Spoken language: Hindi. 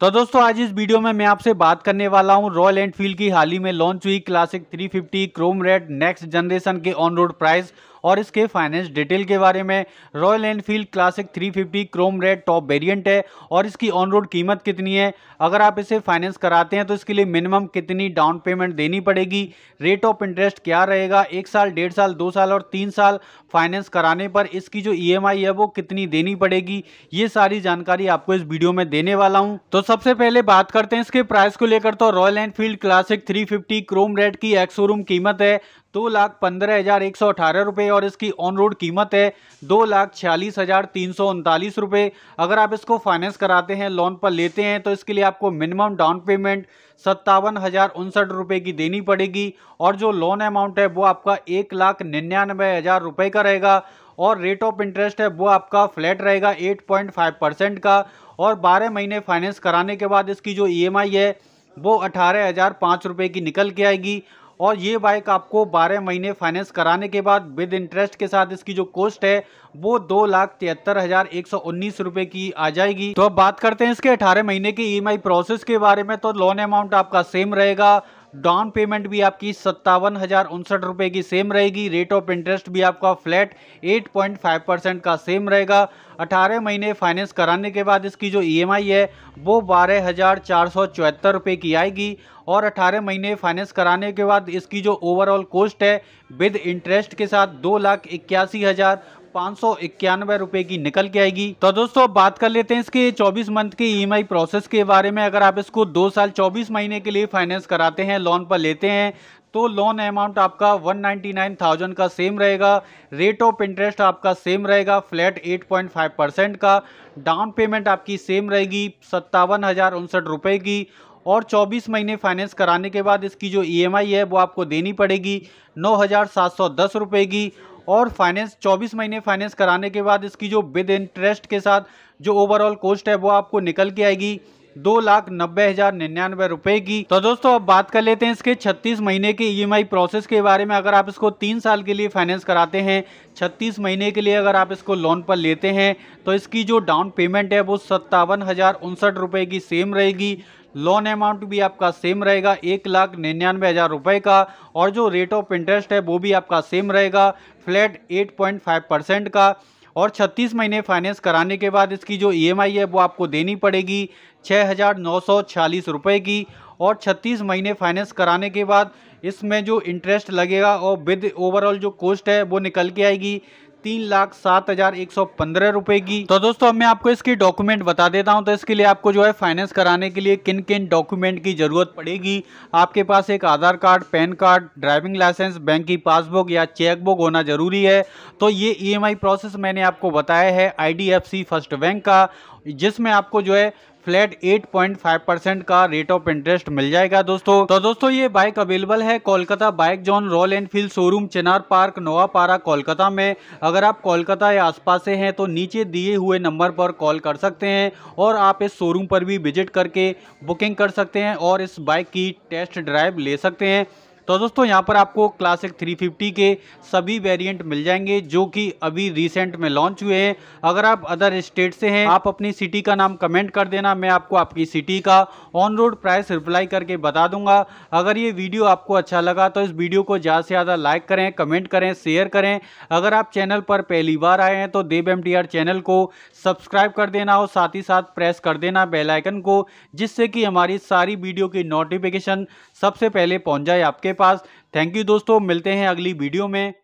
तो दोस्तों आज इस वीडियो में मैं आपसे बात करने वाला हूं रॉयल एनफील्ड की हाल ही में लॉन्च हुई classic 350 chrome red next generation के ऑन रोड प्राइस और इसके फाइनेंस डिटेल के बारे में Royal Enfield classic 350 chrome red top variant है और इसकी ऑन रोड कीमत कितनी है अगर आप इसे फाइनेंस कराते हैं तो इसके लिए मिनिमम कितनी डाउन पेमेंट देनी पड़ेगी रेट ऑफ इंटरेस्ट क्या रहेगा एक साल डेढ़ साल दो साल और तीन साल फाइनेंस कराने पर इसकी जो ई e है वो कितनी देनी पड़ेगी ये सारी जानकारी आपको इस वीडियो में देने वाला हूँ तो सबसे पहले बात करते हैं इसके प्राइस को लेकर तो Royal Enfield classic three chrome red की एक्सोरूम कीमत है दो लाख पंद्रह हज़ार एक सौ अठारह रुपये और इसकी ऑन रोड कीमत है दो लाख छियालीस हज़ार तीन सौ उनतालीस रुपये अगर आप इसको फाइनेंस कराते हैं लोन पर लेते हैं तो इसके लिए आपको मिनिमम डाउन पेमेंट सत्तावन हज़ार उनसठ रुपये की देनी पड़ेगी और जो लोन अमाउंट है वो आपका एक लाख निन्यानवे हज़ार रुपये का रहेगा और रेट ऑफ इंटरेस्ट है वो आपका फ्लैट रहेगा एट पॉइंट फाइव परसेंट का और बारह महीने फाइनेंस कराने के बाद इसकी जो आई e है वो अठारह हज़ार पाँच रुपये की निकल के आएगी और ये बाइक आपको 12 महीने फाइनेंस कराने के बाद विद इंटरेस्ट के साथ इसकी जो कॉस्ट है वो दो लाख तिहत्तर हजार एक सौ उन्नीस रुपए की आ जाएगी तो अब बात करते हैं इसके 18 महीने के ईएमआई प्रोसेस के बारे में तो लोन अमाउंट आपका सेम रहेगा डाउन पेमेंट भी आपकी सत्तावन हज़ार उनसठ रुपये की सेम रहेगी रेट ऑफ इंटरेस्ट भी आपका फ्लैट 8.5 परसेंट का सेम रहेगा 18 महीने फाइनेंस कराने के बाद इसकी जो ईएमआई e है वो बारह हज़ार चार सौ चौहत्तर रुपये की आएगी और 18 महीने फाइनेंस कराने के बाद इसकी जो ओवरऑल कॉस्ट है विद इंटरेस्ट के साथ दो लाख इक्यासी हज़ार पाँच सौ इक्यानवे रुपए की निकल के आएगी तो दोस्तों बात कर लेते हैं इसके 24 मंथ के ई e प्रोसेस के बारे में अगर आप इसको दो साल 24 महीने के लिए फाइनेंस कराते हैं लोन पर लेते हैं तो लोन अमाउंट आपका 199,000 का सेम रहेगा रेट ऑफ इंटरेस्ट आपका सेम रहेगा फ्लैट 8.5 परसेंट का डाउन पेमेंट आपकी सेम रहेगी सत्तावन हज़ार उनसठ की और 24 महीने फाइनेंस कराने के बाद इसकी जो ईएमआई e है वो आपको देनी पड़ेगी नौ हज़ार सात सौ दस रुपये की और फाइनेंस 24 महीने फाइनेंस कराने के बाद इसकी जो विद इंटरेस्ट के साथ जो ओवरऑल कॉस्ट है वो आपको निकल के आएगी दो लाख नब्बे हजार निन्यानवे रुपए की तो दोस्तों अब बात कर लेते हैं इसके 36 महीने के ईएमआई e प्रोसेस के बारे में अगर आप इसको तीन साल के लिए फाइनेंस कराते हैं 36 महीने के लिए अगर आप इसको लोन पर लेते हैं तो इसकी जो डाउन पेमेंट है वो सत्तावन हजार उनसठ रुपये की सेम रहेगी लोन अमाउंट भी आपका सेम रहेगा एक लाख निन्यानवे हज़ार रुपये का और जो रेट ऑफ इंटरेस्ट है वो भी आपका सेम रहेगा फ्लैट 8.5 परसेंट का और 36 महीने फाइनेंस कराने के बाद इसकी जो ईएमआई e है वो आपको देनी पड़ेगी छः हज़ार नौ सौ छियालीस रुपये की और 36 महीने फाइनेंस कराने के बाद इसमें जो इंटरेस्ट लगेगा और विद ओवरऑल जो कॉस्ट है वो निकल के आएगी तीन लाख सात हजार एक सौ पंद्रह रुपए की तो दोस्तों अब मैं आपको इसकी डॉक्यूमेंट बता देता हूं तो इसके लिए आपको जो है फाइनेंस कराने के लिए किन किन डॉक्यूमेंट की जरूरत पड़ेगी आपके पास एक Aadhaar card PAN card driving licence bank की पासबुक या चेकबुक होना जरूरी है तो ये ई e प्रोसेस मैंने आपको बताया है आई फर्स्ट बैंक का जिसमें आपको जो है फ्लैट 8.5 परसेंट का रेट ऑफ इंटरेस्ट मिल जाएगा दोस्तों तो दोस्तों ये बाइक अवेलेबल है Kolkata bike zone Royal Enfield showroom Chinar park Noapara Kolkata में अगर आप कोलकाता या आसपास से हैं तो नीचे दिए हुए नंबर पर कॉल कर सकते हैं और आप इस शोरूम पर भी विजिट करके बुकिंग कर सकते हैं और इस बाइक की टेस्ट ड्राइव ले सकते हैं तो दोस्तों यहाँ पर आपको क्लासिक 350 के सभी वेरिएंट मिल जाएंगे जो कि अभी रिसेंट में लॉन्च हुए हैं अगर आप अदर स्टेट से हैं आप अपनी सिटी का नाम कमेंट कर देना मैं आपको आपकी सिटी का ऑन रोड प्राइस रिप्लाई करके बता दूंगा अगर ये वीडियो आपको अच्छा लगा तो इस वीडियो को ज़्यादा से ज़्यादा लाइक करें कमेंट करें शेयर करें अगर आप चैनल पर पहली बार आए हैं तो देव एम चैनल को सब्सक्राइब कर देना और साथ ही साथ प्रेस कर देना बेलाइकन को जिससे कि हमारी सारी वीडियो की नोटिफिकेशन सबसे पहले पहुँच जाए आपके पास थैंक यू दोस्तों मिलते हैं अगली वीडियो में